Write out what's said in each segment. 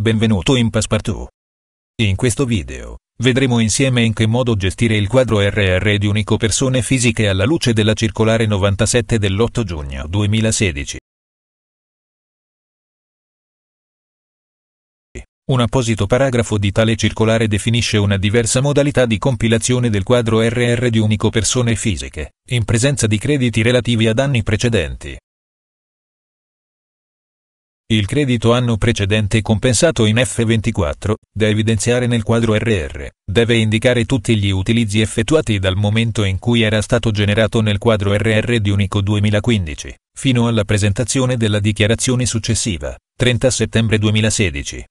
Benvenuto in Passepartout. In questo video, vedremo insieme in che modo gestire il quadro RR di unico persone fisiche alla luce della circolare 97 dell'8 giugno 2016. Un apposito paragrafo di tale circolare definisce una diversa modalità di compilazione del quadro RR di unico persone fisiche, in presenza di crediti relativi ad anni precedenti. Il credito anno precedente compensato in F24, da evidenziare nel quadro RR, deve indicare tutti gli utilizzi effettuati dal momento in cui era stato generato nel quadro RR di Unico 2015, fino alla presentazione della dichiarazione successiva, 30 settembre 2016.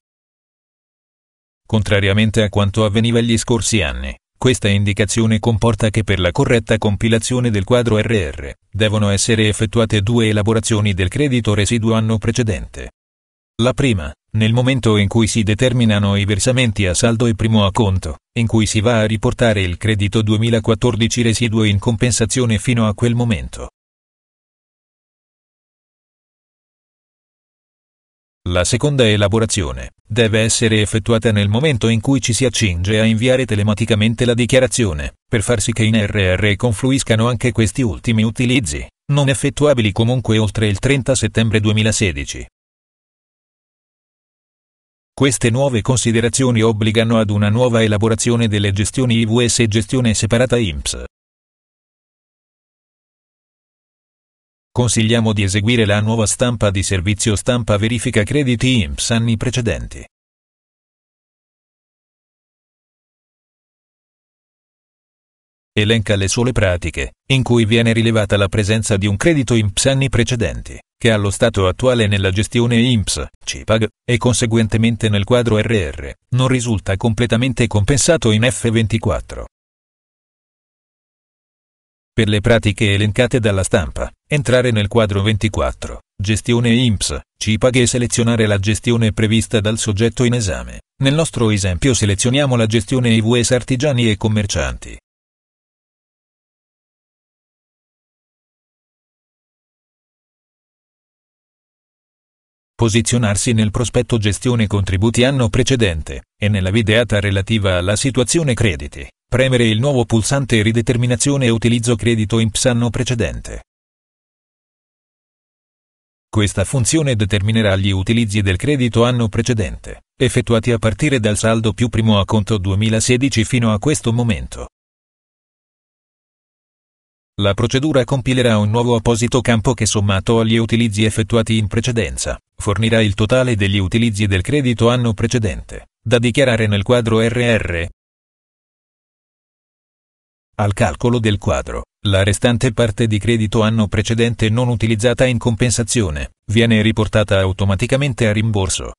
Contrariamente a quanto avveniva gli scorsi anni, questa indicazione comporta che per la corretta compilazione del quadro RR devono essere effettuate due elaborazioni del credito residuo anno precedente. La prima, nel momento in cui si determinano i versamenti a saldo e primo a conto, in cui si va a riportare il credito 2014 residuo in compensazione fino a quel momento. La seconda elaborazione deve essere effettuata nel momento in cui ci si accinge a inviare telematicamente la dichiarazione, per far sì che in RR confluiscano anche questi ultimi utilizzi, non effettuabili comunque oltre il 30 settembre 2016. Queste nuove considerazioni obbligano ad una nuova elaborazione delle gestioni IVS e gestione separata IMSS. Consigliamo di eseguire la nuova stampa di servizio stampa verifica crediti IMSS anni precedenti. Elenca le sole pratiche, in cui viene rilevata la presenza di un credito IMSS anni precedenti, che allo stato attuale nella gestione IMSS, CIPAG, e conseguentemente nel quadro RR, non risulta completamente compensato in F24 per le pratiche elencate dalla stampa, entrare nel quadro 24, gestione IMPS, CIPAG e selezionare la gestione prevista dal soggetto in esame. Nel nostro esempio selezioniamo la gestione IVS artigiani e commercianti. posizionarsi nel prospetto gestione contributi anno precedente e nella videata relativa alla situazione crediti. Premere il nuovo pulsante rideterminazione e utilizzo credito INPS anno precedente. Questa funzione determinerà gli utilizzi del credito anno precedente, effettuati a partire dal saldo più primo a conto 2016 fino a questo momento. La procedura compilerà un nuovo apposito campo che sommato agli utilizzi effettuati in precedenza, fornirà il totale degli utilizzi del credito anno precedente, da dichiarare nel quadro RR, al calcolo del quadro, la restante parte di credito anno precedente non utilizzata in compensazione viene riportata automaticamente a rimborso.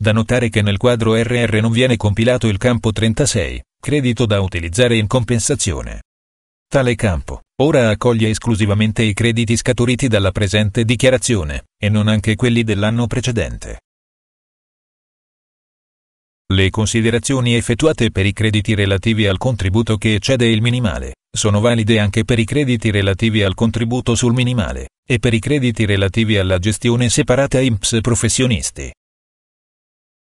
Da notare che nel quadro RR non viene compilato il campo 36, credito da utilizzare in compensazione. Tale campo ora accoglie esclusivamente i crediti scaturiti dalla presente dichiarazione e non anche quelli dell'anno precedente. Le considerazioni effettuate per i crediti relativi al contributo che eccede il minimale sono valide anche per i crediti relativi al contributo sul minimale e per i crediti relativi alla gestione separata IMSS professionisti.